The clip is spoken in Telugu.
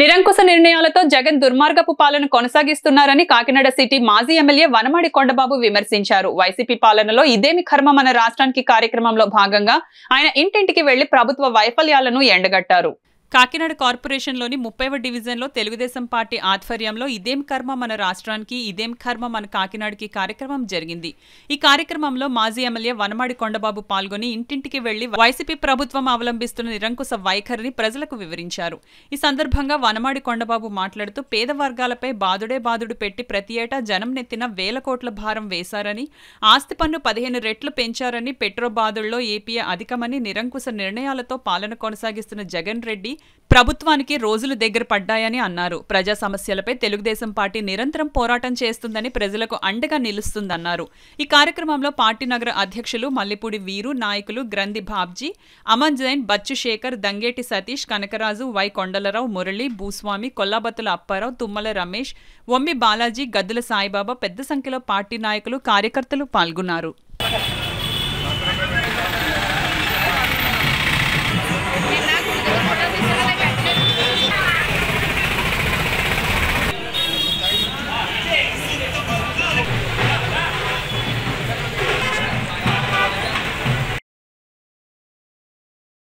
నిరంకుశ నిర్ణయాలతో జగన్ దుర్మార్గపు పాలన కొనసాగిస్తున్నారని కాకినాడ సిటీ మాజీ ఎమ్మెల్యే వనమాడి కొండబాబు విమర్శించారు వైసీపీ పాలనలో ఇదేమి కర్మ మన రాష్ట్రానికి కార్యక్రమంలో భాగంగా ఆయన ఇంటింటికి వెళ్లి ప్రభుత్వ వైఫల్యాలను ఎండగట్టారు కాకినాడ కార్పొరేషన్లోని ముప్పైవ డివిజన్లో తెలుగుదేశం పార్టీ ఆధ్వర్యంలో ఇదేం కర్మ మన రాష్ట్రానికి ఇదేం కర్మ మన కాకినాడకి కార్యక్రమం జరిగింది ఈ కార్యక్రమంలో మాజీ ఎమ్మెల్యే వనమాడి కొండబాబు పాల్గొని ఇంటింటికి వెళ్లి వైసీపీ ప్రభుత్వం అవలంబిస్తున్న నిరంకుశ వైఖరిని ప్రజలకు వివరించారు ఈ సందర్భంగా వనమాడి కొండబాబు మాట్లాడుతూ పేద వర్గాలపై బాదుడే బాదుడు పెట్టి ప్రతి ఏటా జనం నెత్తిన వేల కోట్ల భారం వేశారని ఆస్తి పన్ను పదిహేను రెట్లు పెంచారని పెట్రో బాదుల్లో ఏపీఏ అధికమని నిరంకుశ నిర్ణయాలతో పాలన కొనసాగిస్తున్న జగన్ రెడ్డి ప్రభుత్వానికి రోజులు దగ్గర పడ్డాయని అన్నారు ప్రజా సమస్యలపై తెలుగుదేశం పార్టీ నిరంతరం పోరాటం చేస్తుందని ప్రజలకు అండగా నిలుస్తుందన్నారు ఈ కార్యక్రమంలో పార్టీ నగర అధ్యక్షులు మల్లెపూడి వీరు నాయకులు గ్రంథి బాబ్జీ అమన్ జైన్ బచ్చు శేఖర్ దంగేటి సతీష్ కనకరాజు వై కొండలరావు మురళి భూస్వామి కొల్లాబత్తుల అప్పారావు తుమ్మల రమేష్ ఒమ్మి బాలాజీ గద్దుల సాయిబాబా పెద్ద సంఖ్యలో పార్టీ నాయకులు కార్యకర్తలు పాల్గొన్నారు